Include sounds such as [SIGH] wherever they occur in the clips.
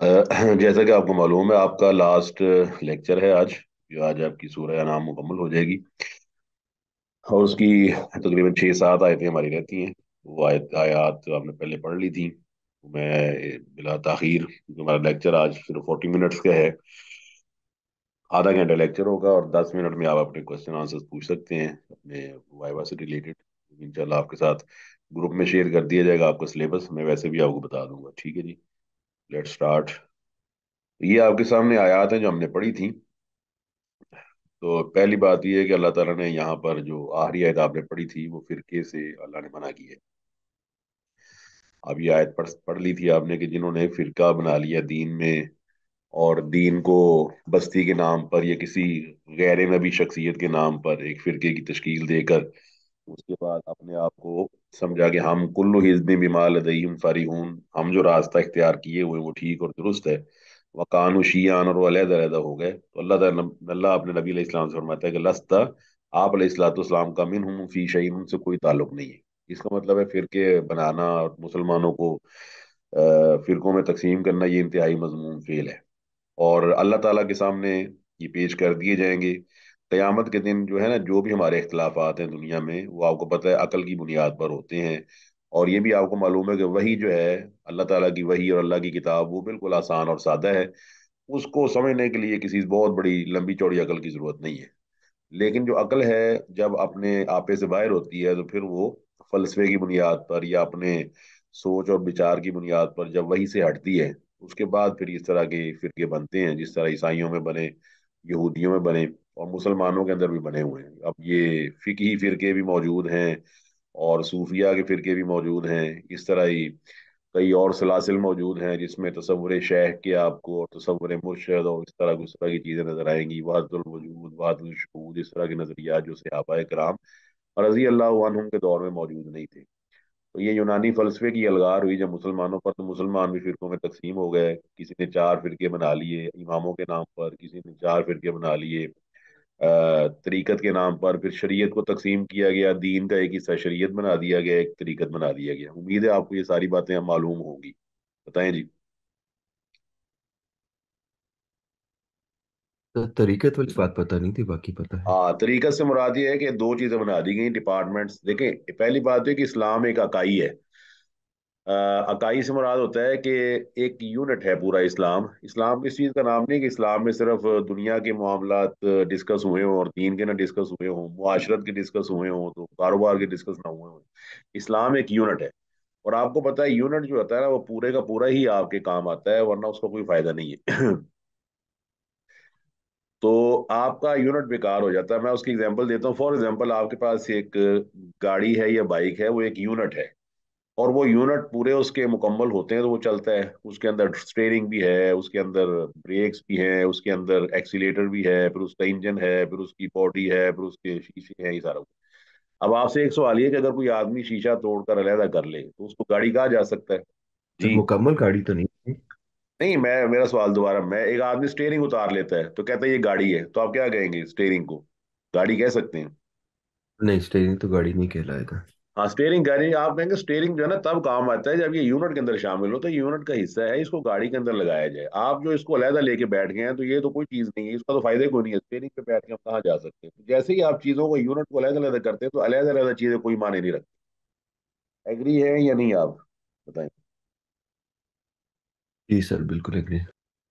[CLEARS THROAT] जैसा कि आपको मालूम है आपका लास्ट लेक्चर है आज जो आज आपकी सूर्य नाम मुकम्मल हो जाएगी और उसकी तकरीबन छः सात आयतें हमारी रहती हैं वो आयत आयात आपने पहले पढ़ ली थी मैं बिला तखीर हमारा लेक्चर आज सिर्फ फोर्टी मिनट्स का है आधा घंटा लेक्चर होगा और दस मिनट में आप अपने क्वेश्चन आंसर पूछ सकते हैं अपने वाइवा से रिलेटेड इन आपके साथ ग्रुप में शेयर कर दिया जाएगा आपका सिलेबस मैं वैसे भी आपको बता दूंगा ठीक है जी लेट स्टार्ट ये आपके सामने आयात हैं जो हमने पढ़ी थी तो पहली बात यह है कि अल्लाह ताला ने यहाँ पर जो आहरी आयत आपने पढ़ी थी वो फिरके से अल्लाह ने मना की है अब ये आयत पढ़ पढ़ ली थी आपने कि जिन्होंने फिरका बना लिया दीन में और दीन को बस्ती के नाम पर या किसी गैर नबी शख्सियत के नाम पर एक फिरके की तश्कील देकर उसके बाद अपने आप को समझा कि हम कुल्लु हिजबी बिमा लदईम फरीहून हम जो रास्ता इख्तियार किए हुए वो ठीक और दुरुस्त है कानू शियान और वो अलहदा हो गए तो अल्लाह अल्लाह अपने नबी इस्लाम से फरमाता है कि लस्ता आप अलैहिस्सलाम का मिन हूँ फ़ी शहीन उनसे कोई ताल्लुक नहीं है इसका मतलब है फिरके बनाना और मुसलमानों को फ़िरकों में तकसीम करना ये इंतहाई मजमून फेल है और अल्लाह ताला के सामने ये पेश कर दिए जाएंगे क़यामत के दिन जो है ना जो भी हमारे अख्तलाफात हैं दुनिया में वो आपको पता है अकल की बुनियाद पर होते हैं और ये भी आपको मालूम है कि वही जो है अल्लाह ताला की वही और अल्लाह की किताब वो बिल्कुल आसान और सादा है उसको समझने के लिए किसी बहुत बड़ी लंबी चौड़ी अकल की ज़रूरत नहीं है लेकिन जो अकल है जब अपने आपे से बाहर होती है तो फिर वो फलसफे की बुनियाद पर या अपने सोच और विचार की बुनियाद पर जब वही से हटती है उसके बाद फिर इस तरह के फिरके बनते हैं जिस तरह ईसाइयों में बने यहूदियों में बने और मुसलमानों के अंदर भी बने हुए हैं अब ये फ़िकी फ़िरके भी मौजूद हैं और सूफिया के फ़िरके भी मौजूद हैं इस तरह ही कई और सलासिल मौजूद हैं जिसमें तस्वुर शेख के आपको और तस्वुर मुर्शद और इस तरह उस तरह की चीज़ें नज़र आएंगी वहदुलवजूद वहदुलशहूद इस तरह के नज़रियात जो सहाबा कराम रज़ी अल्लाह के दौर में मौजूद नहीं थे तो ये यूनानी फलसफे की अलगार हुई जब मुसलमानों पर तो मुसलमान भी फ़िरकों में तकसीम हो गए किसी ने चार फ़िरके बना लिए इमामों के नाम पर किसी ने चार फ़िरके बना लिए तरीक़त के नाम पर फिर शरीयत को तकसीम किया गया दीन का एक हिस्सा शरीयत बना दिया गया एक तरीक़त बना दिया गया उम्मीद है आपको ये सारी बातें अब मालूम होंगी बताएं जी तो तरीकत वाली बात पता नहीं थी बाकी पता है हाँ तरीकत से मुराद ये है कि दो चीज़ें बना दी गई डिपार्टमेंट्स देखें पहली बात तो है कि इस्लाम एक अकाई है अकाई से मुराद होता है कि एक यूनिट है पूरा इस्लाम इस्लाम इस चीज़ का नाम नहीं कि इस्लाम में सिर्फ दुनिया के मामला डिस्कस हुए हों और दीन के ना डिस्कस हुए हों माशरत के डिस्कस हुए हों तो कारोबार के डिस्कस ना हुए हों इस्लाम एक यूनिट है और आपको पता है यूनिट जो होता है ना वो पूरे का पूरा ही आपके काम आता है वरना उसका कोई फ़ायदा नहीं है [CLEARS THROAT] तो आपका यूनिट बेकार हो जाता है मैं उसकी एग्जांपल देता हूँ फॉर एग्जांपल आपके पास एक गाड़ी है या बाइक है वो एक यूनिट है और वो यूनिट पूरे उसके मुकम्मल होते हैं तो वो चलता है उसके अंदर स्टेयरिंग भी है उसके अंदर ब्रेक्स भी हैं उसके अंदर एक्सीटर भी है फिर उसका इंजन है फिर उसकी बॉडी है फिर उसके शीशे हैं ये सारा कुछ अब आपसे एक सवाल ये कि अगर कोई आदमी शीशा तोड़कर अलहदा कर ले तो उसको गाड़ी कहा जा सकता है जी मुकम्मल गाड़ी तो नहीं नहीं मैं मेरा सवाल दोबारा मैं एक आदमी स्टेयरिंग उतार लेता है तो कहता है ये गाड़ी है तो आप क्या कहेंगे स्टेयरिंग को गाड़ी कह सकते हैं नहीं स्टेयरिंग तो गाड़ी नहीं कहलाएगा हाँ स्टेयरिंग गाड़ी आप कहेंगे स्टेयरिंग जो है ना तब काम आता है जब ये यूनिट के अंदर शामिल हो तो यूनिट का हिस्सा है इसको गाड़ी के अंदर लगाया जाए आप जो इसको अलहदा लेके बैठ गए हैं तो ये तो कोई चीज़ नहीं है इसका तो फायदा कोई नहीं है स्टेयरिंग पे बैठ के हम कहाँ जा सकते हैं जैसे ही आप चीज़ों को यूनिट को अलग अलग करते हैं तो अलग अलग चीज़ें कोई माने नहीं रखते एग्री है या नहीं आप बताएं जी सर बिल्कुल एग्री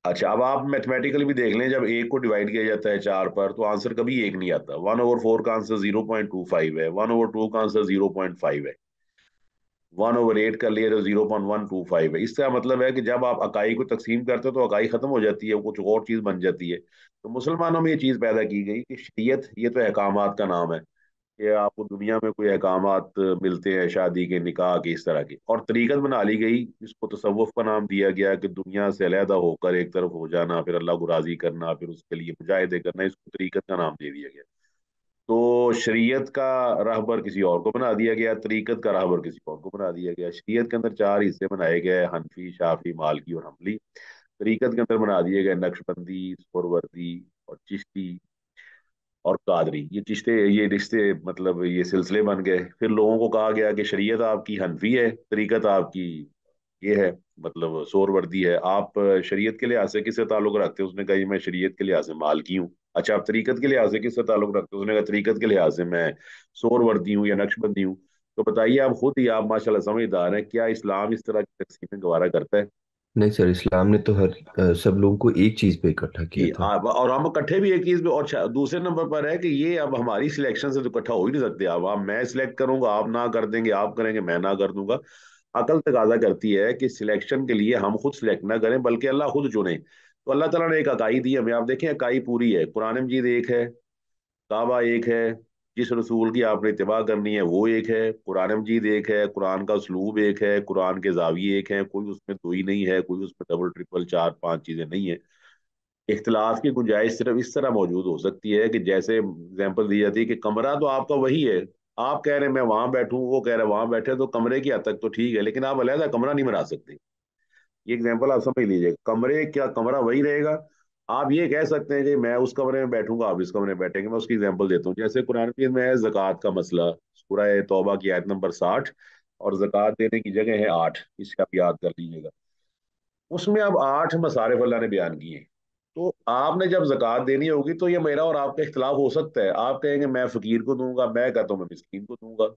अच्छा अब आप मैथमेटिकली भी देख लें जब एक को डिवाइड किया जाता है चार पर तो आंसर कभी एक नहीं आता वन ओवर फोर का answer zero point two five है वन ओवर टू का आंसर जीरो पॉइंट फाइव है वन ओवर एट कर लिया तो zero point one two five है इसका मतलब है कि जब आप अकाई को तकसीम करते हो तो अकाई खत्म हो जाती है कुछ और चीज़ बन जाती है तो मुसलमानों में ये चीज़ पैदा की गई कि शरीयत ये तो अहकाम का नाम है कि आपको दुनिया में कोई अहकाम मिलते हैं शादी के निकाह के इस तरह के और तरीकत बना ली गई इसको तसवुफ़ का नाम दिया गया कि दुनिया से अलहदा होकर एक तरफ हो जाना फिर अल्लाह को राज़ी करना फिर उसके लिए मुजाहदे करना इसको तरीकत का नाम दे दिया गया तो शरीयत का रहबर किसी और को बना दिया गया तरीकत का रहबर किसी और को बना दिया गया शरीयत के अंदर चार हिस्से बनाए गए हनफी शाफी मालकी और हमली तरीकत के अंदर बना दिए गए नक्शबंदी सुरवर्दी और चिश्ती और कादरी ये चिश्ते ये रिश्ते मतलब ये सिलसिले बन गए फिर लोगों को कहा गया कि शरीयत आपकी हनफी है तरीकत आपकी ये है मतलब शोर वर्दी है आप शरीयत के लिहाज से किससे ताल्लुक रखते हैं उसने कहा मैं शरीयत के लिहाज से मालकी हूँ अच्छा आप तरीकत के लिहाज से किससे ताल्लुक रखते हैं उसने कहा तरीकत के लिहाज से मैं शोर वर्दी हूँ या नक्शबंदी हूँ तो बताइए आप खुद ही आप माशाल्लाह समझदार हैं क्या इस्लाम इस तरह की तकसीमें गवारा करता है नहीं सर इस्लाम ने तो हर सब लोगों को एक चीज पे इकट्ठा किया था और हम इकट्ठे भी एक चीज पे और दूसरे नंबर पर है कि ये अब हमारी सिलेक्शन से तो इकट्ठा हो ही नहीं सकते अब आप मैं सिलेक्ट करूंगा आप ना कर देंगे आप करेंगे मैं ना कर दूंगा अकल तकाजा करती है कि सिलेक्शन के लिए हम खुद सिलेक्ट ना करें बल्कि अल्लाह खुद चुने तो अल्लाह तला ने एक अकाई दी हमें आप देखें अकाई पूरी है कुरान मजीद एक है काबा एक है जिस रसूल की आपने इतवा करनी है वो एक है कुरान मजीद एक है कुरान का उसलूब एक है कुरान के जाविये एक है कोई उसमें दो ही नहीं है कोई उसमें डबल ट्रिपल चार पांच चीज़ें नहीं है इख्तलाफ की गुंजाइश सिर्फ इस तरह मौजूद हो सकती है कि जैसे एग्जाम्पल दी जाती है कि कमरा तो आपका वही है आप कह रहे हैं मैं वहां बैठूँ वो कह रहे हैं वहां बैठे तो कमरे की हद तक तो ठीक है लेकिन आप अलहदा कमरा नहीं बना सकते ये एग्जाम्पल आप समझ लीजिए कमरे क्या कमरा वही रहेगा आप ये कह सकते हैं कि मैं उस कमरे में बैठूंगा आप इस कमरे में बैठेंगे मैं उसकी एग्जाम्पल देता हूँ जैसे कुरान मजीद में है जक़ात का मसला सूरह तौबा की आयत नंबर साठ और जक़ात देने की जगह है आठ इसे आप याद कर लीजिएगा उसमें अब आठ मसारफ अल्लाह ने बयान किए तो आपने जब जक़ात देनी होगी तो ये मेरा और आपका इख्तलाफ हो सकता है आप कहेंगे मैं फ़कीर को दूंगा मैं कहता हूँ मैं मिसकिन को दूंगा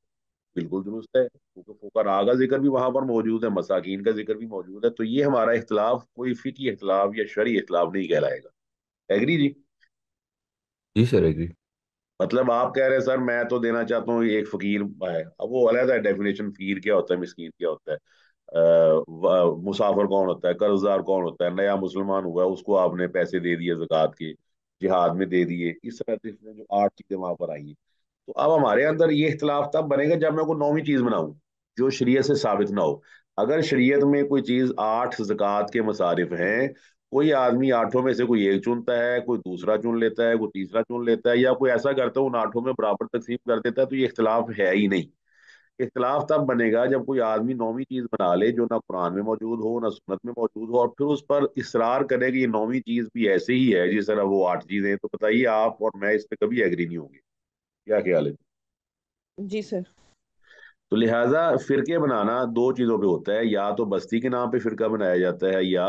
बिल्कुल दुरुस्त है क्योंकि फुकरा का जिक्र भी वहां पर मौजूद है मसाकिन का जिक्र भी मौजूद है तो ये हमारा इख्तलाफ कोई फिकी इख्तलाफ या शरी इख्तलाफ नहीं कहलाएगा एग्री जी जी सर एग्री मतलब आप कह रहे हैं सर मैं तो देना चाहता हूँ एक फकीर है अब वो अलग है डेफिनेशन फकीर क्या होता है मिसकीन क्या होता है आ, मुसाफर कौन होता है कर्जदार कौन होता है नया मुसलमान हुआ उसको आपने पैसे दे दिए जक़ात के जिहाद में दे दिए इस तरह से जो आठ चीज़ें वहां पर आई हैं तो अब हमारे अंदर ये इख्तलाफ तब बनेगा जब मैं कोई नौवीं चीज़ बनाऊँ जो शरीय से साबित ना हो अगर शरीयत में कोई चीज़ आठ जक़ात के मसारिफ हैं कोई आदमी आठों में से कोई एक चुनता है कोई दूसरा चुन लेता है कोई तीसरा चुन लेता है या कोई ऐसा करता है उन आठों में बराबर तकसीम कर देता है तो ये इख्तलाफ है ही नहीं इख्तलाफ तब बनेगा जब कोई आदमी नौवीं चीज़ बना ले जो ना कुरान में मौजूद हो ना सुनत में मौजूद हो और फिर उस पर इसरार करे कि ये नौवीं चीज़ भी ऐसे ही है जिस तरह वो आठ चीज़ें तो बताइए आप और मैं इस पर कभी एग्री नहीं होंगे क्या ख्याल है जी सर तो लिहाजा फिरके बनाना दो चीजों पे होता है या तो बस्ती के नाम पे फिरका बनाया जाता है या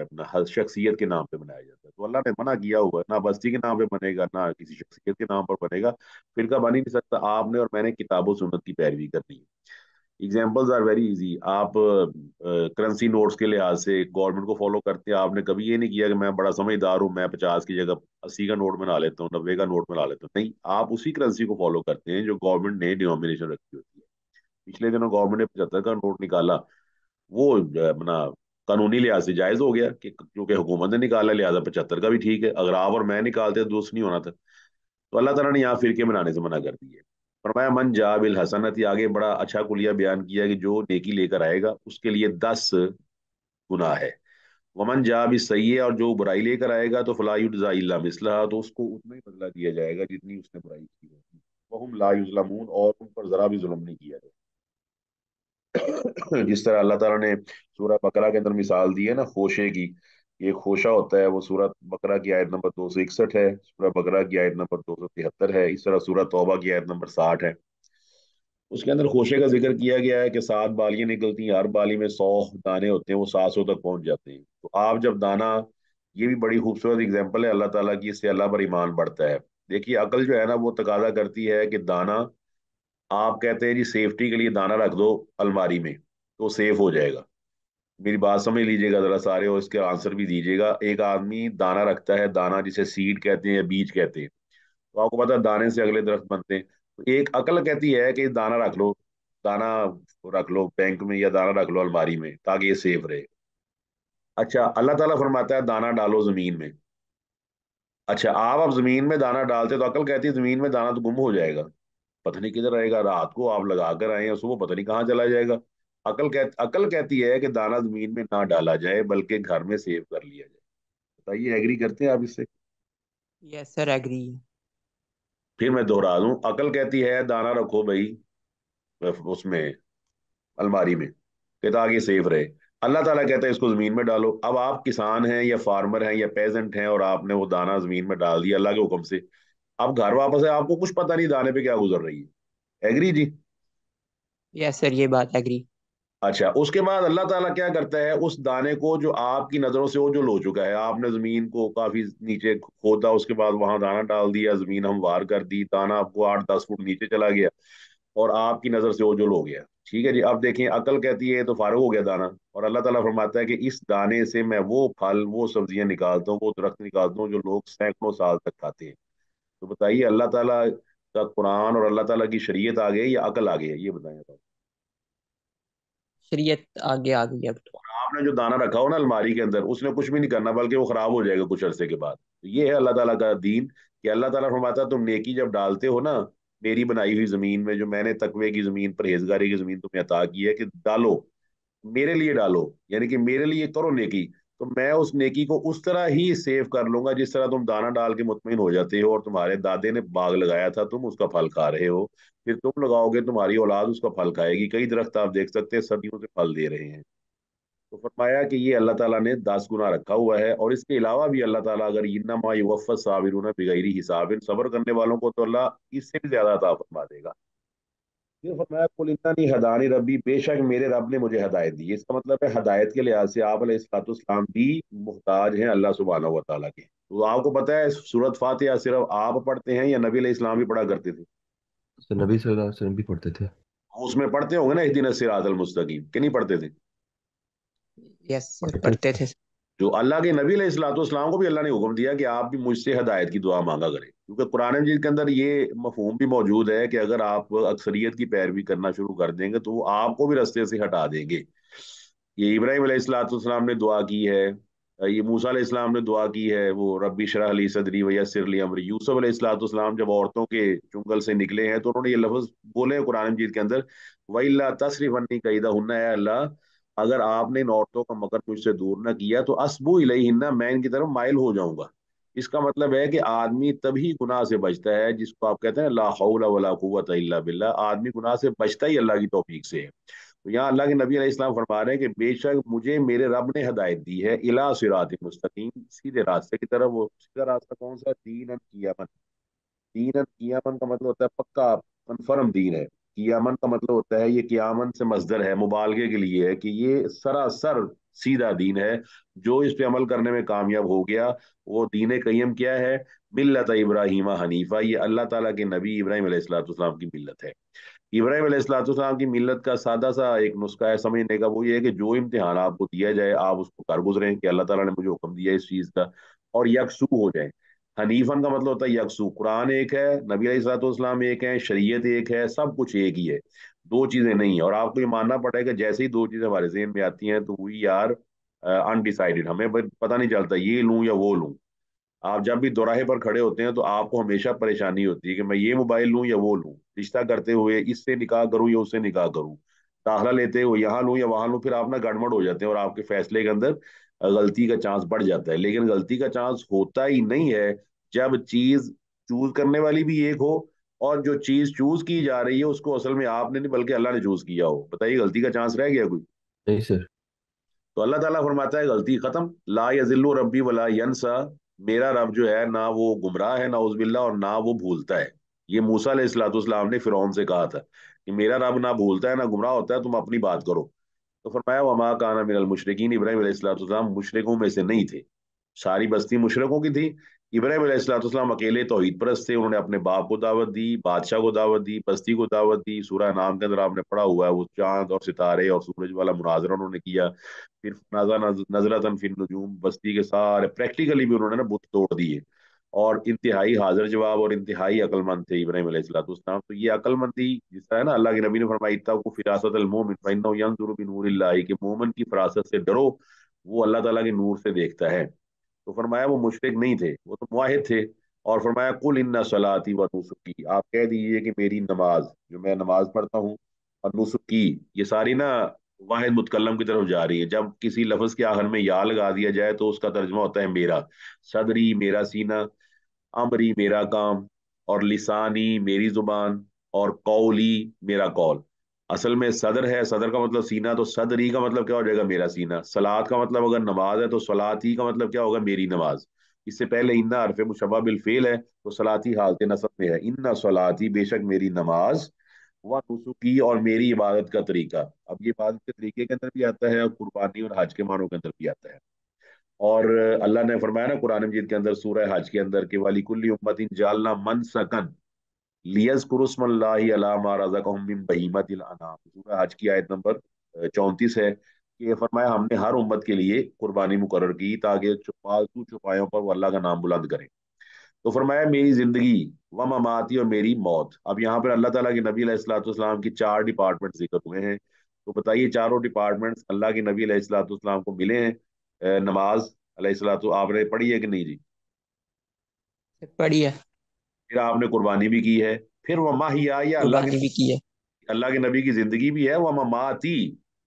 अपना हर शख्सियत के नाम पे बनाया जाता है तो अल्लाह ने मना किया हुआ है ना बस्ती के नाम पे बनेगा ना किसी शख्सियत के नाम पर बनेगा फिरका बन ही नहीं सकता आपने और मैंने किताबों सुनत की पैरवी करनी है एग्जाम्पल्स आर वेरी इजी आप करेंसी नोट्स के लिहाज से गवर्नमेंट को फॉलो करते हैं आपने कभी ये नहीं किया कि मैं बड़ा समझदार हूँ मैं पचास की जगह अस्सी का नोट बना लेता हूँ नब्बे का नोट बना लेता हूँ नहीं आप उसी करेंसी को फॉलो करते हैं जो गवर्नमेंट ने डिनोमिनेशन रखी होती है पिछले दिनों गवर्नमेंट ने पचहत्तर का नोट निकाला वो अपना कानूनी लिहाज से जायज़ हो गया कि क्योंकि हुकूमत ने निकाला लिहाजा पचहत्तर का भी ठीक है अगर आप और मैं निकालते तो दोस्त नहीं होना था तो अल्लाह तला ने यहाँ फिरके बनाने से मना कर दिया फरमाया मन जाबिल हसनत ही आगे बड़ा अच्छा कुलिया बयान किया कि जो नेकी लेकर आएगा उसके लिए दस गुना है वमन जाब इस सही है और जो बुराई लेकर आएगा तो फलाजा मिसला तो उसको उतना ही बदला दिया जाएगा जितनी उसने बुराई की होगी वह लाजलमून और उन पर ज़रा भी जुलम नहीं किया जाएगा जिस तरह अल्लाह तला ने सूरह बकरा के अंदर मिसाल दी है ना खोशे की ये खोशा होता है वो सूरत बकरा की आयत नंबर दो सौ इकसठ है सूरत बकरा की आयत नंबर दो सौ तिहत्तर है इस तरह सूरत तौबा की आयत नंबर साठ है उसके अंदर खोशे का जिक्र किया गया है कि सात बालियां निकलती हैं हर बाली में सौ दाने होते हैं वो सात सौ तक पहुंच जाते हैं तो आप जब दाना ये भी बड़ी खूबसूरत एग्जाम्पल है अल्लाह ताला की इससे अल्लाह पर ईमान बढ़ता है देखिए अकल जो है ना वो तकाजा करती है कि दाना आप कहते हैं जी सेफ्टी के लिए दाना रख दो अलमारी में तो सेफ हो जाएगा मेरी बात समझ लीजिएगा ज़रा सारे और इसके आंसर भी दीजिएगा एक आदमी दाना रखता है दाना जिसे सीड कहते हैं या बीज कहते हैं तो आपको पता है दाने से अगले दरख्त बनते हैं तो एक अकल कहती है कि दाना रख लो दाना रख लो बैंक में या दाना रख लो अलमारी में ताकि ये सेफ रहे अच्छा अल्लाह ताला फरमाता है दाना डालो ज़मीन में अच्छा आप अब ज़मीन में दाना डालते तो अकल कहती है ज़मीन में दाना तो गुम हो जाएगा पता नहीं किधर रहेगा रात को आप लगा कर आए हैं सुबह पता नहीं कहाँ चला जाएगा अकल कह अकल कहती है कि दाना जमीन में ना डाला जाए बल्कि घर में सेव कर लिया जाए बताइए एग्री करते हैं आप इससे यस सर एग्री फिर मैं दोहरा दूं अकल कहती है दाना रखो भाई उसमें अलमारी में कि ताकि सेफ रहे अल्लाह ताला कहता है इसको ज़मीन में डालो अब आप किसान हैं या फार्मर हैं या पेजेंट हैं और आपने वो दाना ज़मीन में डाल दिया अल्लाह के हुक्म से अब घर वापस है आपको कुछ पता नहीं दाने पे क्या गुजर रही है एग्री जी यस सर ये बात एग्री अच्छा उसके बाद अल्लाह ताला क्या करता है उस दाने को जो आपकी नजरों से वो जो हो चुका है आपने जमीन को काफी नीचे खोदा उसके बाद वहां दाना डाल दिया जमीन हमवार कर दी दाना आपको आठ दस फुट नीचे चला गया और आपकी नजर से वो जो हो गया ठीक है जी अब देखें अकल कहती है तो फारूक हो गया दाना और अल्लाह ताला फरमाता है कि इस दाने से मैं वो फल वो सब्जियां निकालता हूँ वो दरख्त निकालता हूँ जो लोग सैकड़ों साल तक खाते हैं तो बताइए अल्लाह ताला का कुरान और अल्लाह ताला की शरीयत आ गई या अकल आ गई है ये बताएं शरीयत आगे आ गई अब तो आपने जो दाना रखा हो ना अलमारी के अंदर उसने कुछ भी नहीं करना बल्कि वो खराब हो जाएगा कुछ अरसे के बाद तो ये है अल्लाह ताला का दीन कि अल्लाह ताला फरमाता तुम नेकी जब डालते हो ना मेरी बनाई हुई जमीन में जो मैंने तकवे की जमीन परहेजगारी की जमीन तुम्हें अता की है कि डालो मेरे लिए डालो यानी कि मेरे लिए करो नेकी तो मैं उस नेकी को उस तरह ही सेव कर लूंगा जिस तरह तुम दाना डाल के मुतमिन हो जाते हो और तुम्हारे दादे ने बाग लगाया था तुम उसका फल खा रहे हो फिर तुम लगाओगे तुम्हारी औलाद उसका फल खाएगी कई दरख्त आप देख सकते हैं सदियों से फल दे रहे हैं तो फरमाया कि ये अल्लाह ताला ने दस गुना रखा हुआ है और इसके अलावा भी अल्लाह ताला अगर इन्ना माई वफ़त साबिर बिगैरी हिसाब सबर करने वालों को तो अल्लाह इससे भी ज्यादा अता फरमा देगा फिर हदानी रबी बेशक मेरे रब ने मुझे हदायत दी इसका मतलब है हदायत के लिहाज से आप भी मुहताज हैं अल्लाह सुबहाना के तो आपको पता है सूरत फातिहा सिर्फ आप पढ़ते हैं या नबी इस्लाम भी पढ़ा करते थे तो नबी भी पढ़ते थे उसमें पढ़ते होंगे ना दिन मुस्तकीम के नहीं पढ़ते थे यस पढ़ते थे जो अल्लाह के नबी सलाम को भी अल्लाह ने हुक्म दिया कि आप भी मुझसे हदायत की दुआ मांगा करें क्योंकि कुरान मजीद के अंदर ये मफहम भी मौजूद है कि अगर आप अक्सरियत की पैरवी करना शुरू कर देंगे तो वो आपको भी रस्ते से हटा देंगे ये इब्राहिम सलाम ने दुआ की है ये मूसा इस्लाम ने दुआ की है वो रबी शराह अली सदरी अली अमरी यूसफ सलाम जब औरतों के चुंगल से निकले हैं तो उन्होंने ये लफ्ज़ बोले हैं कुरान मजीद के अंदर वही तसरीफ़नी कईदा हन्ना अल्लाह अगर आपने इन औरतों का मकर मुझसे दूर ना किया तो असबू इलहिन्ना मैं इनकी तरफ मायल हो जाऊंगा इसका मतलब है कि आदमी तभी गुनाह से बचता है जिसको आप कहते हैं ला हौला बिल्ला आदमी गुनाह से बचता ही अल्लाह की तोफीक से है तो यहाँ अल्लाह के नबी इस्लाम फरमा रहे हैं कि बेशक मुझे मेरे रब ने हदायत दी है इला सिरात मुस्तकीम सीधे रास्ते की तरफ वो सीधा रास्ता कौन सा दीन कियामन दीन कियामन का मतलब होता है पक्का कन्फर्म दीन है कियामन का मतलब होता है ये कियामन से मजदर है मुबालगे के लिए है कि ये सरासर सीधा दीन है जो इस पे अमल करने में कामयाब हो गया वो दीन कईम क्या है मिल्लत इब्राहिम हनीफा ये अल्लाह ताला के नबी इब्राहिम अलैहिस्सलाम की मिल्लत है इब्राहिम अलैहिस्सलाम की मिलत का सादा सा एक नुस्खा है समझने का वो ये है कि जो इम्तहान आपको दिया जाए आप उसको कर गुजरें कि अल्लाह ताला ने मुझे हुक्म दिया इस चीज़ का और यकसू हो जाए हनीफन का मतलब होता है यकसू कुरान एक है नबी सलाम एक है शरीयत एक है सब कुछ एक ही है दो चीज़ें नहीं है और आपको ये मानना पड़ेगा जैसे ही दो चीज़ें हमारे जहन में आती हैं तो वी आर अनडिसाइडेड हमें पता नहीं चलता ये लूँ या वो लूँ आप जब भी दोराहे पर खड़े होते हैं तो आपको हमेशा परेशानी होती है कि मैं ये मोबाइल लूँ या वो लूँ रिश्ता करते हुए इससे निकाह करूँ या उससे निकाह करूँ दाखला लेते हुए यहाँ लूँ या वहाँ लूँ फिर आप ना गड़बड़ हो जाते हैं और आपके फैसले के अंदर गलती का चांस बढ़ जाता है लेकिन गलती का चांस होता ही नहीं है जब चीज चूज करने वाली भी एक हो और जो चीज चूज की जा रही है उसको असल में आपने नहीं बल्कि अल्लाह ने चूज किया हो बताइए गलती का चांस रह गया कोई नहीं सर तो अल्लाह ताला फरमाता है गलती खत्म ला यजिल्लु रब्बी वला यंसा मेरा रब जो है ना वो गुमराह है ना उजबिल्ला और ना वो भूलता है ये मूसा सलाम ने फिरौन से कहा था कि मेरा रब ना भूलता है ना गुमराह होता है तुम अपनी बात करो तो फरमाया वमा काना मिनल मुशरकिन इब्राहिम अलैहिस्सलाम मुशरकों में से नहीं थे सारी बस्ती मुशरकों की थी इब्राहिम अलैहिस्सलाम अकेले तोहद परस्त थे उन्होंने अपने बाप को दावत दी बादशाह को दावत दी बस्ती को दावत दी सूरह नाम के अंदर आपने पढ़ा हुआ है वो चांद और सितारे और सूरज वाला मुनाजरा उन्होंने किया फिर नाजा नजरतन फिर नजूम बस्ती के सारे प्रैक्टिकली भी उन्होंने ना बुत तोड़ दिए और इंतहाई हाजिर जवाब और इंतहाई अकलमंद थे इब्राहिम अलैहिस्सलाम तो ये अकलमंदी जिस तरह ना अल्लाह के नबी ने फरमाई को फिरासत मोमिन के मोमन की फरासत से डरो वो अल्लाह ताला के नूर से देखता है तो फरमाया वो मुशरक नहीं थे वो तो माहिद थे और फरमाया कुल इन्ना सलाती व नुसुकी आप कह दीजिए कि मेरी नमाज जो मैं नमाज पढ़ता हूँ और नुसुकी ये सारी ना वाहिद मुतकलम की तरफ जा रही है जब किसी लफ्ज के आखिर में या लगा दिया जाए तो उसका तर्जमा होता है मेरा सदरी मेरा सीना अमरी मेरा काम और लिसानी मेरी जुबान और कौली मेरा कौल असल में सदर है सदर का मतलब सीना तो सदर ही का मतलब क्या हो जाएगा मेरा सीना सलाद का मतलब अगर नमाज है तो सलाती का मतलब क्या होगा मेरी नमाज इससे पहले इन्ना अरफ मुशबा बिलफेल है तो सलाती हालत नसब में है इन्ना सलाती बेशक मेरी नमाज वह की और मेरी इबादत का तरीका अब ये इबादत के तरीके के अंदर भी आता है और कुर्बानी और हज के मानों के अंदर भी आता है और अल्लाह ने फरमाया ना कुरान मजीद के अंदर सूरह हज के अंदर के वाली कुल्ली उम्मत इन जालना मन सकन आज की आयत नंबर चौंतीस है कि फरमाया हमने हर उम्मत के लिए कुर्बानी मुकर की ताकि पालतू छुपायों पर वो अल्लाह का नाम बुलंद करें तो फरमाया मेरी जिंदगी व ममाती और मेरी मौत अब यहाँ पर अल्लाह ताला के नबी सलाम की चार डिपार्टमेंट जिक्र हुए हैं तो बताइए चारों डिपार्टमेंट्स अल्लाह के नबी सलाम को मिले हैं नमाज सलात आपने पढ़ी है कि नहीं जी पढ़ी है फिर आपने कुर्बानी भी की है फिर वह माहिया या अल्लाह की है अल्लाह के नबी की जिंदगी भी है वह माती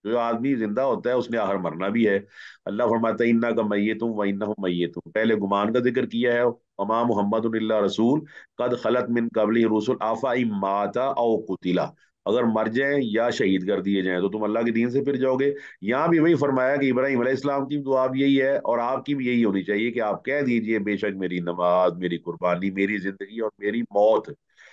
जो आदमी जिंदा होता है उसने आहर मरना भी है अल्लाह फरमाता है इन्ना का मैय तुम व इन्ना मैय तुम पहले गुमान का जिक्र किया है अमा मोहम्मद रसूल कद खलत मिन कबली रसूल आफा इमाता औ कुतिला अगर मर जाए या शहीद कर दिए जाए तो तुम अल्लाह के दीन से फिर जाओगे यहाँ भी वही फरमाया कि इब्राहिम इस्लाम की दुआ आप यही है और आपकी भी यही होनी चाहिए कि आप कह दीजिए बेशक मेरी नमाज मेरी कुर्बानी मेरी जिंदगी और मेरी मौत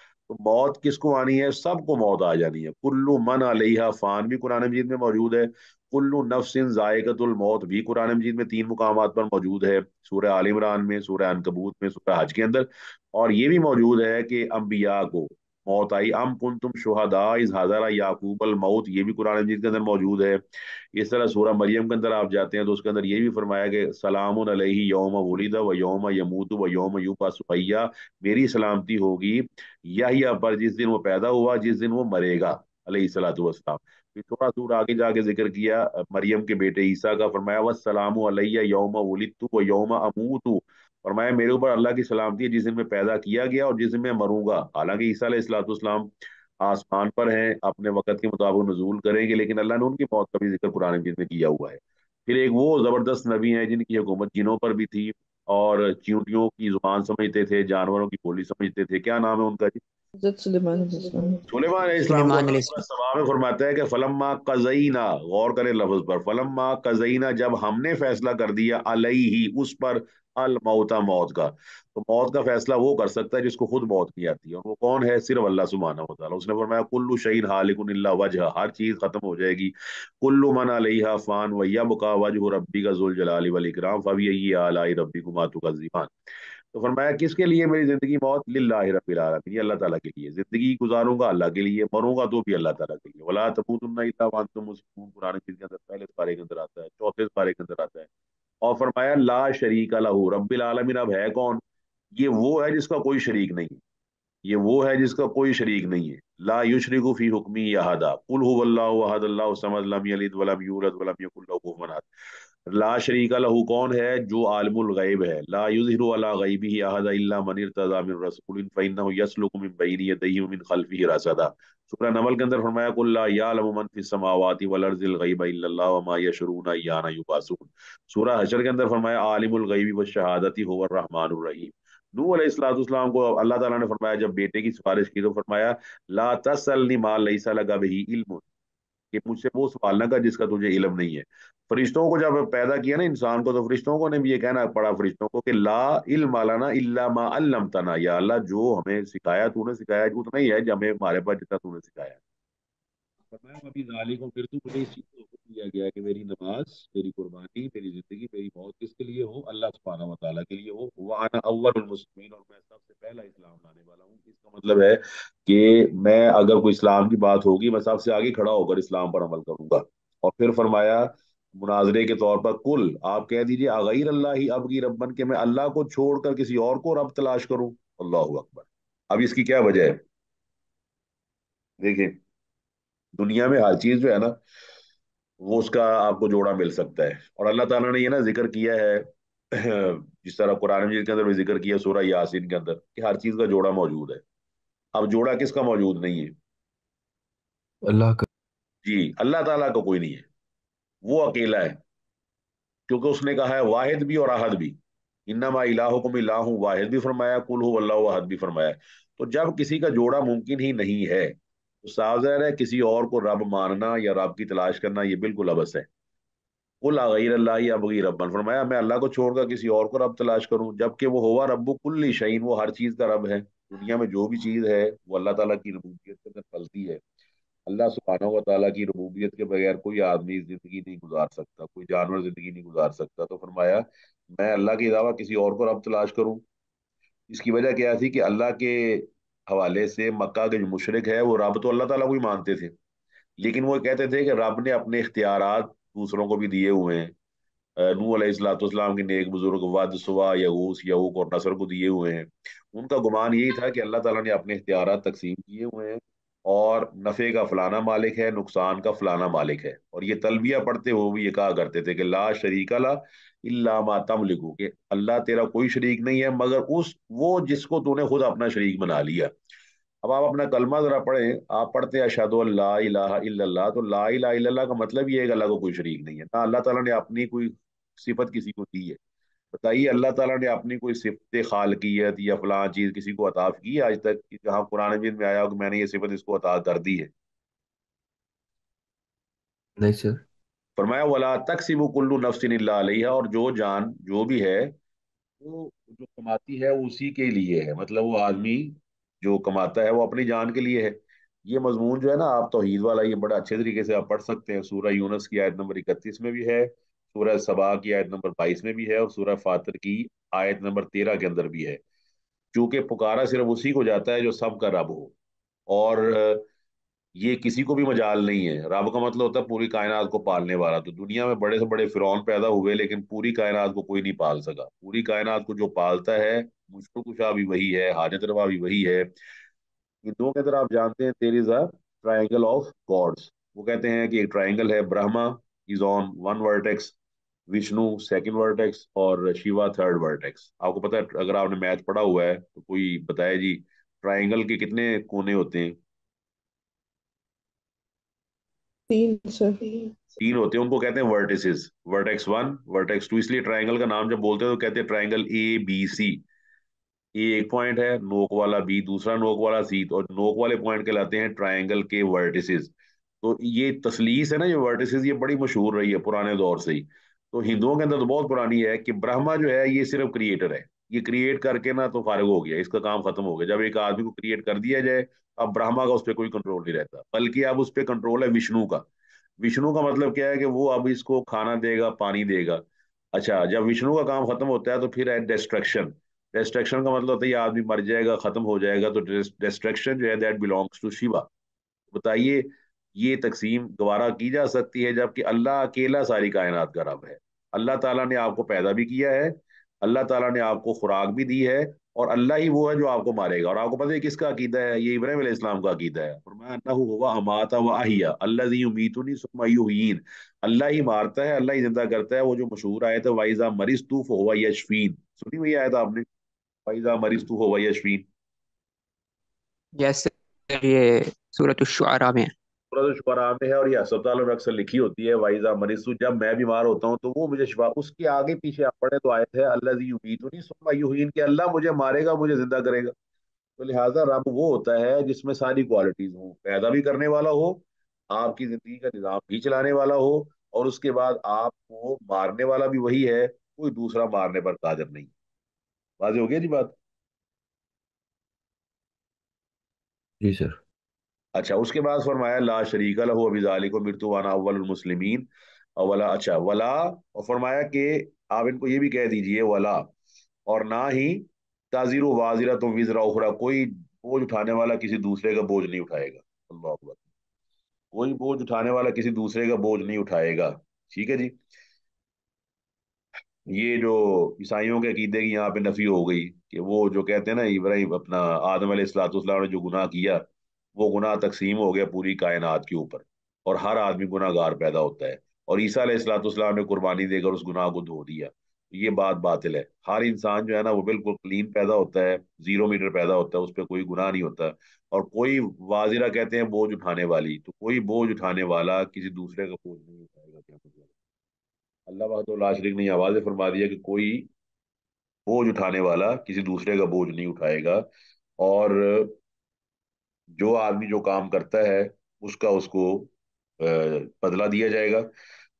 तो मौत किसको आनी है सबको मौत आ जानी है कुल्लू मन अलहा फान भी कुरान मजीद में मौजूद है कुल्लू नफसिन जायकतुल मौत भी कुरान मजीद में तीन मुकाम पर मौजूद है सूर्य आलिमरान में सूर्य अनकबूत में सूर्य हज के अंदर और ये भी मौजूद है कि अम्बिया को मौत आई अम कुन तुम शुहदा इस हज़ारा याकूब अल मौत ये भी कुरान मजीद के अंदर मौजूद है इस तरह सूरह मरियम के अंदर आप जाते हैं तो उसके अंदर ये भी फरमाया कि सलाम योम वलिद व योम यमूत व योम यूपा सुफैया मेरी सलामती होगी यहिया पर जिस दिन वो पैदा हुआ जिस दिन वो मरेगा अलैहिस्सलाम फिर थोड़ा दूर आगे जाके जिक्र किया मरियम के बेटे ईसा का फरमाया वसलाम अलैया योम वलिद व योम अमूतु और मैं मेरे ऊपर अल्लाह की सलामती है जिस दिन मैं पैदा किया गया और जिस दिन मैं मरूंगा हालांकि ईसा इस्लाम आसमान पर हैं अपने वक्त के मुताबिक नजूल करेंगे लेकिन अल्लाह ने उनकी मौत का भी जिक्र पुराने मजीद में किया हुआ है फिर एक वो ज़बरदस्त नबी है जिनकी हुकूमत जिनों पर भी थी और चींटियों की जुबान समझते थे जानवरों की बोली समझते थे क्या नाम है उनका जी जब हमने फैसला कर दिया अलई ही उस पर अल मौता मौत का तो मौत का फैसला वो कर सकता है जिसको खुद मौत की आती है और वो कौन है सिर्फ अल्लाह सुबहाना होता उसने फरमाया कुल्लु शहीन हालिकुन वजह हर चीज खत्म हो जाएगी कुल्लु मन अलहा फ़ान वैया बुका वजह रब्बी का जुल जलाली वली फबी आलाई रब्बी कुमातु का जीवान तो फरमाया किसके लिए मेरी जिंदगी मौत लिल्ला अल्लाह ताला के लिए जिंदगी गुजारूंगा अल्लाह के लिए मरूंगा तो भी अल्लाह ताला के लिए वला तबूतुन्ना इल्ला वंतुम मुस्लिमून कुरान के अंदर पहले पारे के अंदर आता है चौथे पारे के अंदर आता है और फरमाया ला शरीक लहू रब्बिल आलमीन अब है कौन ये वो है जिसका कोई शरीक नहीं है ये वो है जिसका कोई शरीक नहीं है ला युशरिकु फी हुक्मी यहादा कुल हुवल्लाहु अहद अल्लाहु समद लम यलिद वलम यूलद वलम यकुल लहू कुफुवन अहद ला शरीक लहू कौन है जो आलमुल गैब है ला युजहिरु अला गैबी अहदा इल्ला मन इर्तदा मिन रसूलिन फइन्नहु यस्लुकु मिन बैनि यदैहि व मिन खल्फिहि रसदा सूरह नमल के अंदर फरमाया कुल ला यालमु मन फिस समावाति वल अर्जिल गैब इल्ला अल्लाह व मा यशुरून याना युबासून सूरह हजर के अंदर फरमाया आलिमुल गैबी व शहादति हुव रहमानुर रहीम नूह अलैहिस्सलाम को अल्लाह ताला ने फरमाया जब बेटे की सिफारिश की तो फरमाया ला तसलनी मा लैसा लगा बिही इल्मुन कि मुझसे वो सवाल ना कर जिसका तुझे इलम नहीं है फरिश्तों को जब पैदा किया ना इंसान को तो फरिश्तों को ने भी ये कहना पड़ा फरिश्तों को कि ला इल्म वालाना इल्ला मा अल्लम या अल्लाह जो हमें सिखाया तूने सिखाया उतना ही है जो हमें हमारे पास जितना तूने सिखाया तो मैं अभी को फिर तू मुझे इस चीज़ को किया गया कि मेरी नमाज मेरी कुर्बानी मेरी ज़िंदगी मेरी मौत किसके लिए हो अल्लाह सुबहाना वाली के लिए हो वाना अव्वल मुस्लिम और मैं सबसे पहला इस्लाम लाने वाला हूँ इसका मतलब है कि मैं अगर कोई इस्लाम की बात होगी मैं सबसे आगे खड़ा होकर इस्लाम पर अमल करूंगा और फिर फरमाया मुनाजरे के तौर पर कुल आप कह दीजिए अगैर अल्लाह ही अब की रबन के मैं अल्लाह को छोड़कर किसी और को रब तलाश करूं अल्लाह अकबर अब इसकी क्या वजह है देखिए दुनिया में हर चीज जो है ना वो उसका आपको जोड़ा मिल सकता है और अल्लाह ताला ने ये ना जिक्र किया है जिस तरह कुरान मजीद के अंदर भी जिक्र किया सूरह यासीन के अंदर कि हर चीज़ का जोड़ा मौजूद है अब जोड़ा किसका मौजूद नहीं है अल्लाह का जी अल्लाह ताला का कोई नहीं है वो अकेला है क्योंकि उसने कहा है वाहिद भी और अहद भी मा इलाहुकुम इलाहू वाहिद भी फरमाया कुल हु अल्लाह वाहद भी फरमाया तो जब किसी का जोड़ा मुमकिन ही नहीं है जहर है किसी और को रब मानना या रब की तलाश करना ये बिल्कुल अबस है कुल गैर अल्लाह या बगैर रबन फरमाया मैं अल्लाह को छोड़कर किसी और को रब तलाश करूँ जबकि वो हुआ रब्बु कुल शहीन वो हर चीज़ का रब है दुनिया में जो भी चीज़ है वो अल्लाह तला की रबूबियत के अंदर फलती है अल्लाह सुबहाना व ताली की रबूबियत के बगैर कोई आदमी ज़िंदगी नहीं गुजार सकता कोई जानवर ज़िंदगी नहीं गुजार सकता तो फरमाया मैं अल्लाह के अलावा किसी और को रब तलाश करूँ इसकी वजह क्या थी कि अल्लाह के हवाले से मक्का के जो मुशरक है वो रब तो अल्लाह ताला को ही मानते थे लेकिन वो कहते थे कि रब ने अपने इख्तियार दूसरों को भी दिए हुए हैं नू नूसलाम के नेक बुजुर्ग वद सुबह यहूस यहूक और नसर को दिए हुए हैं उनका गुमान यही था कि अल्लाह ताला ने अपने इख्तियार तकसीम किए हुए हैं और नफ़े का फलाना मालिक है नुकसान का फलाना मालिक है और ये तलबिया पढ़ते हुए भी ये कहा करते थे कि ला शरीका ला इल्लामा तम लिखो अल्लाह तेरा कोई शरीक नहीं है मगर उस वो जिसको तूने खुद अपना शरीक बना लिया अब आप अपना कलमा ज़रा पढ़ें आप पढ़ते हैं अशद ला तो ला इला का मतलब ये है कि अल्लाह को कोई शरीक नहीं है ना अल्लाह ताला ने अपनी कोई सिफत किसी को दी है बताइए अल्लाह ताला ने अपनी कोई सिफत खालकियत या फलां चीज़ किसी को अताफ की है आज तक जहाँ कुरान में आया हो कि मैंने ये सिफत इसको अता कर दी है नहीं सर फरमाया वाला सिबु कुल्लू नफसिन और जो जान जो भी है वो जो कमाती है उसी के लिए है मतलब वो आदमी जो कमाता है वो अपनी जान के लिए है ये मजमून जो है ना आप तोहहीद वाला ये बड़ा अच्छे तरीके से आप पढ़ सकते हैं सूरह यूनस की आयत नंबर इकतीस में भी है सूरह सबा की आयत नंबर बाईस में भी है और सूरह फातर की आयत नंबर तेरह के अंदर भी है चूंकि पुकारा सिर्फ उसी को जाता है जो सब का रब हो और ये किसी को भी मजाल नहीं है रब का मतलब होता है पूरी कायनात को पालने वाला तो दुनिया में बड़े से बड़े फिरौन पैदा हुए लेकिन पूरी कायनात को कोई नहीं पाल सका पूरी कायनात को जो पालता है मुश्किल कुशा भी वही है हाजत रवा भी वही है हिंदुओं के अंदर आप जानते हैं there is a triangle of gods वो कहते हैं कि एक ट्राइंगल है Brahma is on one vertex Vishnu second vertex और शिवा थर्ड वर्टेक्स आपको पता है अगर आपने मैथ पढ़ा हुआ है तो कोई बताया जी ट्राइंगल के कितने कोने होते हैं तीन सर तीन होते हैं उनको कहते हैं vertices vertex one vertex two इसलिए ट्राइंगल का नाम जब बोलते हैं तो कहते हैं ट्राइंगल ए बी सी ए एक पॉइंट है नोक वाला बी दूसरा नोक वाला सी और तो नोक वाले पॉइंट कहलाते हैं ट्राइंगल के वर्टिसेस तो ये तसलीस है ना ये वर्टिसेस ये बड़ी मशहूर रही है पुराने दौर से ही तो हिंदुओं के अंदर तो बहुत पुरानी है कि ब्रह्मा जो है ये सिर्फ क्रिएटर है ये क्रिएट करके ना तो फारग हो गया इसका काम खत्म हो गया जब एक आदमी को क्रिएट कर दिया जाए अब ब्रह्मा का उस पर कोई कंट्रोल नहीं रहता बल्कि अब उस पर कंट्रोल है विष्णु का विष्णु का मतलब क्या है कि वो अब इसको खाना देगा पानी देगा अच्छा जब विष्णु का काम खत्म होता है तो फिर है डिस्ट्रक्शन डिस्ट्रक्शन का मतलब होता है ये आदमी मर जाएगा खत्म हो जाएगा तो डिस्ट्रक्शन जो है दैट बिलोंग्स टू शिवा बताइए ये तकसीम दोबारा की जा सकती है जबकि अल्लाह अकेला सारी कायनात का रब है अल्लाह ताला ने आपको पैदा भी किया है अल्लाह ताला ने आपको खुराक भी दी है और अल्लाह ही वो है जो आपको मारेगा और आपको पता है किसका अकीदा है ये इब्राहिम इस्लाम का अकीदा है फरमाया हमाता व आहिया अल्लाह युमीतुनी सुमयुहीन अल्लाह ही मारता है अल्लाह ही जिंदा करता है वो जो मशहूर आयत है वाइजा मरीज तू हुआ यशफीन सुनी हुई आयत आपने वाइजा मरीज तू हुआ यशफीन यस ये सूरत शुआरा में खुदा तो शुक्र आम है और ये अस्पतालों में अक्सर लिखी होती है वाइजा मरीसू जब मैं बीमार होता हूँ तो वो मुझे शिफा उसके आगे पीछे आप पढ़े तो आए थे अल्लाह युमीत नहीं सुन कि अल्लाह मुझे मारेगा मुझे जिंदा करेगा तो लिहाजा रब वो होता है जिसमें सारी क्वालिटीज हों पैदा भी करने वाला हो आपकी ज़िंदगी का निज़ाम भी चलाने वाला हो और उसके बाद आपको मारने वाला भी वही है कोई दूसरा मारने पर ताजर नहीं वाजे हो गया जी बात जी सर अच्छा उसके बाद फरमाया ला शरीक लहू अभी जालिक मिरतुवाना अव्वलमसलिमिन अवला अच्छा वला और फरमाया कि आप इनको ये भी कह दीजिए वला और ना ही ताजिर वाजिरा तुम विजरा उखरा कोई बोझ उठाने वाला किसी दूसरे का बोझ नहीं उठाएगा अल्लाह कोई बोझ उठाने वाला किसी दूसरे का बोझ नहीं उठाएगा ठीक है जी ये जो ईसाइयों के अकीदे की यहाँ पे नफी हो गई कि वो जो कहते हैं ना इब्राहिम अपना आदम सलातम ने जो गुनाह किया वो गुनाह तकसीम हो गया पूरी कायनात के ऊपर और हर आदमी गुनाहगार पैदा होता है और ईसा अलैहिस्सलाम ने कुर्बानी देकर उस गुनाह को धो दिया ये बात बातिल है हर इंसान जो है ना वो बिल्कुल क्लीन पैदा होता है जीरो मीटर पैदा होता है उस पर कोई गुनाह नहीं होता और कोई वाजिरा कहते हैं बोझ उठाने वाली तो कोई बोझ उठाने वाला किसी दूसरे का बोझ नहीं उठाएगा क्या मतलब अल्लाह वहदुल्ला तो शरीक ने आवाज़ फरमा दिया कि कोई बोझ उठाने वाला किसी दूसरे का बोझ नहीं उठाएगा और जो आदमी जो काम करता है उसका उसको बदला दिया जाएगा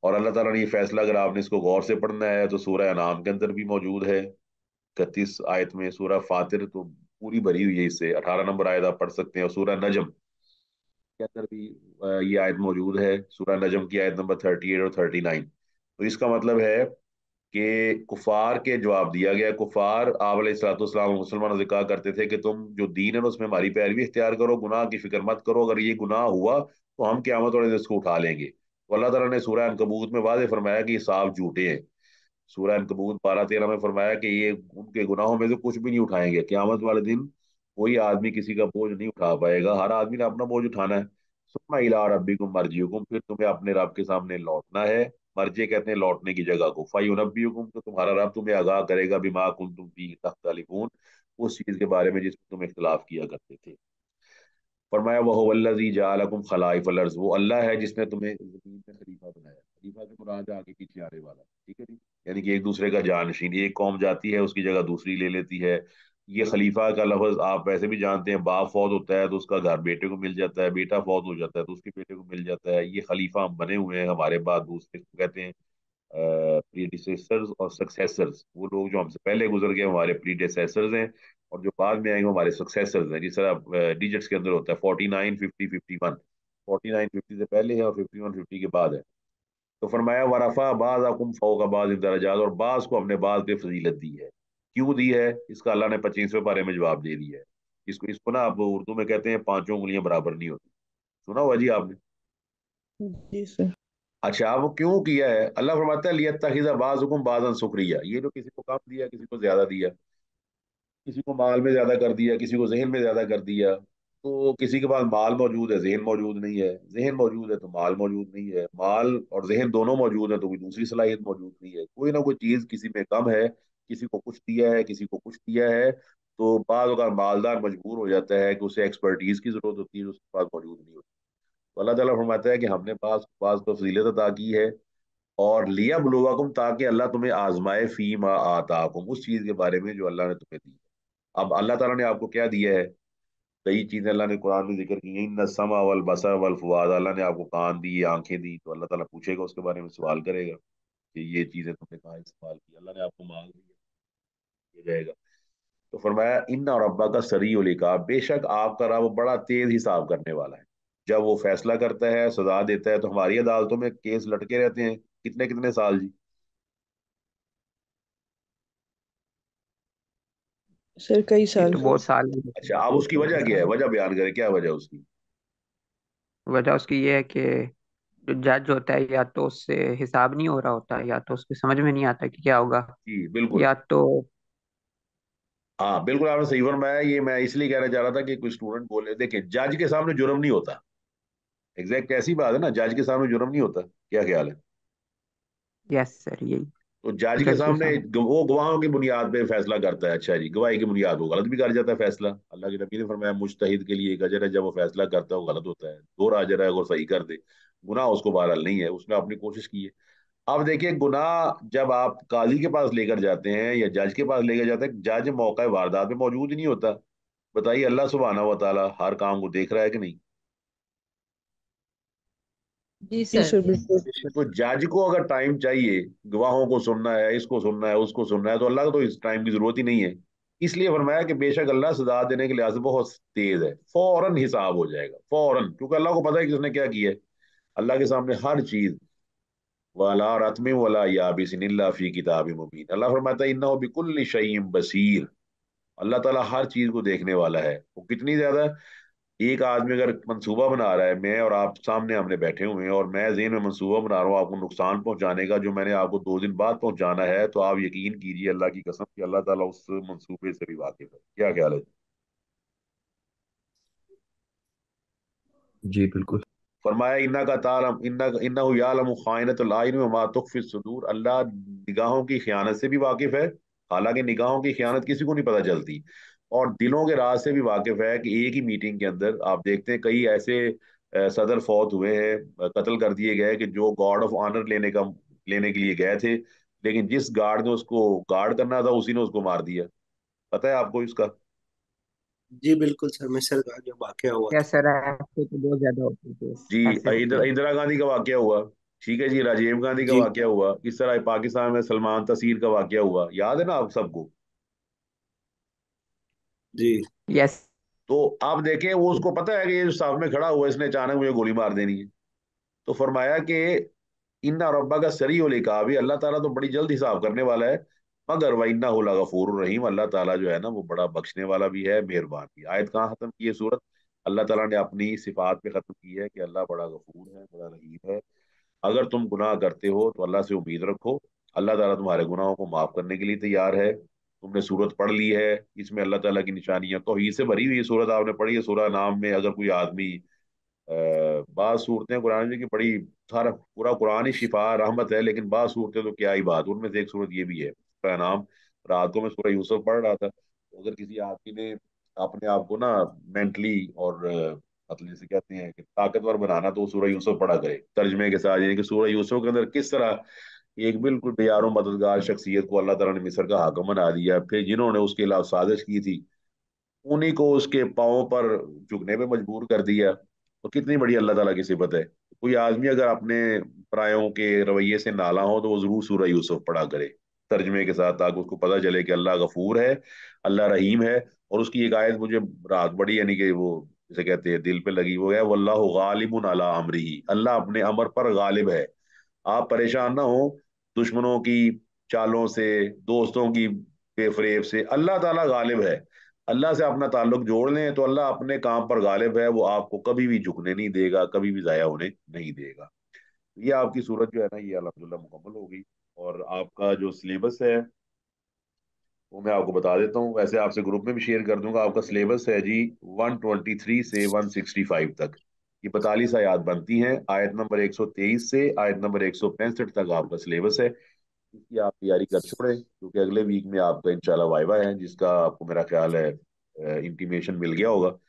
और अल्लाह ताला ने ये फैसला अगर आपने इसको गौर से पढ़ना है तो सूरह अनाम के अंदर भी मौजूद है इकतीस आयत में सूरह फातिर तो पूरी भरी हुई है इससे अठारह नंबर आयत आप पढ़ सकते हैं और सूरह नजम के अंदर भी ये आयत मौजूद है सूरह नजम की आयत नंबर थर्टी एट और थर्टी नाइन तो इसका मतलब है कि कुफार के जवाब दिया गया कुफार आप मुसलमान से कहा करते थे कि तुम जो दीन है उसमें हमारी पैरवी इख्तियार करो गुनाह की फिक्र मत करो अगर ये गुनाह हुआ तो हम क्यामत वाले दिन इसको उठा लेंगे तो अल्लाह तला ने सूर्य अनकबूत में वादे फरमाया कि ये साफ झूठे हैं सूर्य अनकबूत बारह तेरह में फरमाया कि ये उनके गुनाहों में से कुछ भी नहीं उठाएंगे क्यामत वाले दिन कोई आदमी किसी का बोझ नहीं उठा पाएगा हर आदमी ने अपना बोझ उठाना है सुनना इला रबी को मर्जी हुकुम फिर तुम्हें अपने रब के सामने लौटना है मर्जे कहते हैं लौटने की जगह को फाई रबी हुकुम तो तुम्हारा रब तुम्हें आगाह करेगा बिमा कुन तुम भी अलीफून उस चीज़ के बारे में जिसमें तुम इख्तलाफ किया करते थे फरमाया वह जालकुम खलाइफ अलर्ज वो अल्लाह है जिसने तुम्हें ज़मीन में खलीफा बनाया खलीफा से मुराद आगे पीछे आने वाला ठीक है जी यानी कि एक दूसरे का जानशीन एक कौम जाती है उसकी जगह दूसरी ले लेती है ये खलीफा का लफज आप वैसे भी जानते हैं बाप फौत होता है तो उसका घर बेटे को मिल जाता है बेटा फौत हो जाता है तो उसके बेटे को मिल जाता है ये खलीफा हम बने हुए हैं हमारे बाद दूसरे को कहते हैं प्रीडिसेसर्स और सक्सेसर्स वो लोग जो हमसे पहले गुजर गए हमारे प्रीडिसेसर्स हैं और जो बाद में आएंगे हमारे सक्सेसर्स हैं जिस तरह डिजिट्स के अंदर होता है forty nine fifty fifty one forty nine fifty से पहले है और फिफ्टी वन फिफ्टी के बाद है तो फरमाया वरफ़ा बाज़ अकुम फ़ोका बाज़ दराजात और बाज़ को हमने बाज़ पे फजीलत दी है क्यों दी है इसका अल्लाह ने पच्चीसवें बारे में जवाब दे दिया है इसको इसको ना आप उर्दू में कहते हैं पांचों उंगलियां बराबर नहीं होती सुना हुआ जी आपने जी सर अच्छा वो क्यों किया है अल्लाह फरमाता है लिया बाज हुकुम बाजन सुक्रिया ये जो किसी को कम दिया किसी को ज्यादा दिया किसी को माल में ज्यादा कर दिया किसी को जहन में ज्यादा कर दिया तो किसी के पास माल मौजूद है जहन मौजूद नहीं है जहन मौजूद है तो माल मौजूद नहीं है माल और जहन दोनों मौजूद है तो कोई दूसरी सलाहियत मौजूद नहीं है कोई ना कोई चीज किसी में कम है किसी को कुछ दिया है किसी को कुछ दिया है तो बाद अगर मालदार मजबूर हो जाता है कि उसे एक्सपर्टीज़ की ज़रूरत होती है तो उसके पास मौजूद नहीं होती तो अल्लाह तला फरमाता है कि हमने पास पास को फजीलत अदा की है और लिया बलुवाकुम ताकि अल्लाह तुम्हें आजमाए फ़ी मा आताकुम उस चीज़ के बारे में जो अल्लाह ने तुम्हें दी है अब अल्लाह तला ने आपको क्या दिया है कई चीज़ें अल्लाह ने कुरान में जिक्र की इन समा वल बसर वल फवाद अल्लाह ने आपको कान दी आंखें दी तो अल्लाह ताला पूछेगा उसके बारे में सवाल करेगा कि ये चीज़ें तुमने कहाँ इस्तेमाल की अल्लाह ने आपको मांग दी दिया जाएगा तो फरमाया इन रब्बा का सरी लिखा बेशक आपका रब बड़ा तेज हिसाब करने वाला है जब वो फैसला करता है सजा देता है तो हमारी अदालतों में केस लटके रहते हैं कितने कितने साल जी सर कई साल तो बहुत साल अच्छा आप उसकी वजह क्या है वजह बयान करें क्या वजह उसकी वजह उसकी ये है कि जो जज होता है या तो उससे हिसाब नहीं हो रहा होता या तो उसको समझ में नहीं आता कि क्या होगा जी बिल्कुल या तो हाँ बिल्कुल आपने सही फरमाया ये मैं इसलिए कहना चाह रहा था कि कोई स्टूडेंट बोले देखिए जज के सामने जुर्म नहीं होता एग्जैक्ट कैसी बात है ना जज के सामने जुर्म नहीं होता क्या ख्याल है यस सर यही तो जज के सामने वो गवाहों की बुनियाद पे फैसला करता है अच्छा जी गवाही की बुनियाद वो गलत भी कर जाता है फैसला अल्लाह के नबी ने फरमाया मुश्तहिद के लिए एक अजर है जब वो फैसला करता है वो गलत होता है दो अजर है अगर सही कर दे गुनाह उसको बहरहाल नहीं है उसने अपनी कोशिश की है अब देखिए गुनाह जब आप काजी के पास लेकर जाते हैं या जज के पास लेकर जाते हैं जज मौका वारदात में मौजूद ही नहीं होता बताइए अल्लाह सुबहाना व ताला हर काम को देख रहा है कि नहीं जी सर तो जज को अगर टाइम चाहिए गवाहों को सुनना है इसको सुनना है उसको सुनना है तो अल्लाह को तो इस टाइम की जरूरत ही नहीं है इसलिए फरमाया कि बेशक अल्लाह सजा देने के लिहाज से बहुत तेज है फौरन हिसाब हो जाएगा फौरन क्योंकि अल्लाह को पता है कि उसने क्या किया है अल्लाह के सामने हर चीज़ वाला रतम वाला याबिसफ़ी किताब मुबीन अल्लाह फरमाता है इन्ना बिकुल शईम बसीर अल्लाह ताला हर चीज़ को देखने वाला है वो कितनी ज़्यादा एक आदमी अगर मंसूबा बना रहा है मैं और आप सामने हमने बैठे हुए हैं और मैं जेन में मंसूबा बना रहा हूँ आपको नुकसान पहुँचाने का जो मैंने आपको दो दिन बाद पहुँचाना है तो आप यकीन कीजिए अल्लाह की कसम कि अल्लाह ताला उस मनसूबे से भी वाकिफ है क्या ख्याल है जी बिल्कुल फरमाया इन्ना का तारम इन्ना इन्ना सदूर अल्लाह निगाहों की ख़यानत से भी वाकिफ़ है हालांकि निगाहों की ख़यानत किसी को नहीं पता चलती और दिलों के राज से भी वाकिफ़ है कि एक ही मीटिंग के अंदर आप देखते हैं कई ऐसे सदर फौत हुए हैं कत्ल कर दिए गए कि जो गार्ड ऑफ ऑनर लेने का लेने के लिए गए थे लेकिन जिस गार्ड ने उसको गार्ड करना था उसी ने उसको मार दिया पता है आपको इसका जी बिल्कुल सर मिसल का जो वाक्य हुआ क्या सर आपसे तो बहुत ज्यादा होती है जी इंदिरा गांधी का वाक्य हुआ ठीक है जी राजीव गांधी का वाक्य हुआ इस तरह पाकिस्तान में सलमान तसीर का वाक्य हुआ याद है ना आप सबको जी यस तो आप देखें वो उसको पता है कि ये में खड़ा हुआ इसने अचानक मुझे गोली मार देनी है तो फरमाया कि इन्ना रब्बा का सरी लेका अभी अल्लाह ताला तो बड़ी जल्द हिसाब करने वाला है मगर वैना गफूर रहीम अल्लाह ताला जो है ना वो बड़ा बख्शने वाला भी है मेहरबान भी आयत कहाँ ख़त्म की है सूरत अल्लाह ताला ने अपनी सिफात पे ख़त्म की है कि अल्लाह बड़ा गफूर है बड़ा रहीम है अगर तुम गुनाह करते हो तो अल्लाह से उम्मीद रखो अल्लाह ताला तुम्हारे गुनाहों को माफ़ करने के लिए तैयार है तुमने सूरत पढ़ ली है इसमें अल्लाह ताला की निशानियां तो ही से भरी हुई सूरत आपने पढ़ी है सूरह नाम में अगर कोई आदमी बाज सूरतें कुरान की बड़ी सारा पूरा कुरान ही शिफा रहमत है लेकिन बाज सूरतें तो क्या ही बात उनमें से एक सूरत ये भी है का नाम रात को मैं सूर्य यूसुफ पढ़ रहा था तो अगर किसी आदमी ने अपने आप को ना मेंटली और मतलब जैसे कहते हैं कि ताकतवर बनाना तो सूर्य यूसुफ पढ़ा करे तर्जमे के साथ यानी कि सूर्य यूसुफ के अंदर किस तरह एक बिल्कुल बेयारों मददगार शख्सियत को अल्लाह तला ने मिसर का हाकम बना दिया फिर जिन्होंने उसके खिलाफ साजिश की थी उन्हीं को उसके पाओ पर झुकने पर मजबूर कर दिया तो कितनी बड़ी अल्लाह तला की सिबत है कोई आदमी अगर अपने प्रायों के रवैये से नाला हो तो वो जरूर सूर्य यूसुफ पढ़ा करे तर्जमे के साथ ताकि उसको पता चले कि अल्लाह गफूर है अल्लाह रहीम है और उसकी एक आयत मुझे रात बड़ी यानी कि वो जिसे कहते हैं दिल पे लगी वो है वल्लाह गालिब अला अमरी अल्लाह अपने अमर पर गालिब है आप परेशान ना हो दुश्मनों की चालों से दोस्तों की बेफरेब से अल्लाह ताला गालिब है अल्लाह से अपना ताल्लुक जोड़ लें तो अल्लाह अपने काम पर गालिब है वो आपको कभी भी झुकने नहीं देगा कभी भी ज़ाया होने नहीं देगा ये आपकी सूरत जो है ना ये अलहमदिल्ला मुकम्मल हो गई और आपका जो सिलेबस है वो मैं आपको बता देता हूँ वैसे आपसे ग्रुप में भी शेयर कर दूंगा आपका सिलेबस है जी 123 से 165 तक ये बतालीस आयात बनती हैं आयत नंबर 123 से आयत नंबर एक तक आपका सिलेबस है इसकी आप तैयारी कर छोड़े क्योंकि अगले वीक में आपका इंशाल्लाह वाइवा है जिसका आपको मेरा ख्याल है इंटीमेशन मिल गया होगा